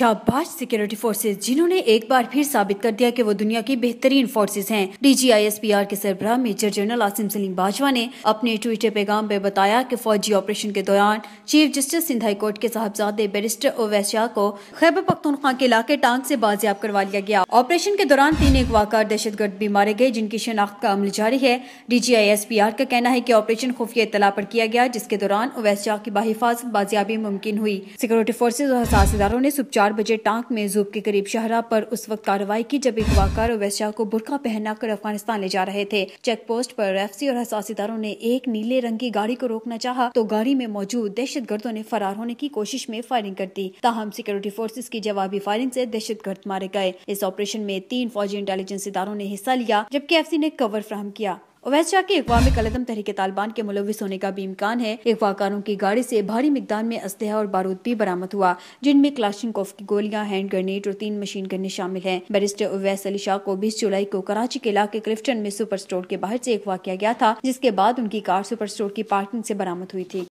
شاباش security forces جنہوں نے ایک بار پھر ثابت کر دیا کہ وہ دنیا کی بہترین فورسز ہیں D G I S P R کے سربراہ میجر جنرل سلیم نے اپنے ٹویٹر پیغام پہ بتایا کہ فوجی آپریشن کے دوران chief justice Sindh high court کے صاحبزادے بیرسٹر اویس شاہ کو خیبر پختونخوا کے علاقے ٹانگ سے بازیاب کروا لیا گیا آپریشن کے دوران تین ایک واقع دہشت گرد بھی مارے گئے جن کی شناخت کا عمل جاری ہے D G I S P R کا کہنا ہے کہ آپریشن خفیہ اطلاع پر کیا گیا جس کے دوران اویس شاہ کی بحفاظت بازیابی ممکن ہوئی سیکیورٹی فورسز اور حساس اداروں نے چار بجے ٹانک میں زوب کے قریب شہرہ پر اس وقت کاروائی کی جب ایک واقع اور شاہ کو برقع پہنا کر افغانستان لے جا رہے تھے چیک پوسٹ پر ریفسی سی اور حساس اداروں نے ایک نیلے رنگ کی گاڑی کو روکنا چاہا تو گاڑی میں موجود دہشت گردوں نے فرار ہونے کی کوشش میں فائرنگ کر دی تاہم سیکورٹی فورسز کی جوابی فائرنگ سے دہشت گرد مارے گئے اس آپریشن میں تین فوجی انٹیلیجنس اداروں نے حصہ لیا جبکہ ایف سی نے کور فراہم کیا اویس شاہ کے اقوام میں الگم تحریک طالبان کے ملوث ہونے کا بھی امکان ہے کاروں کی گاڑی سے بھاری مقدار میں اسلحہ اور بارود بھی برامد ہوا جن میں کوف کی گولیاں ہینڈ گرنیٹ اور تین مشین گرنے شامل ہیں بیرسٹر اویس علی شاہ کو بیس جولائی کو کراچی کے علاقے کرفٹن میں سپر سٹور کے باہر سے اخواہ کیا گیا تھا جس کے بعد ان کی کار سپر سٹور کی پارکنگ سے برامد ہوئی تھی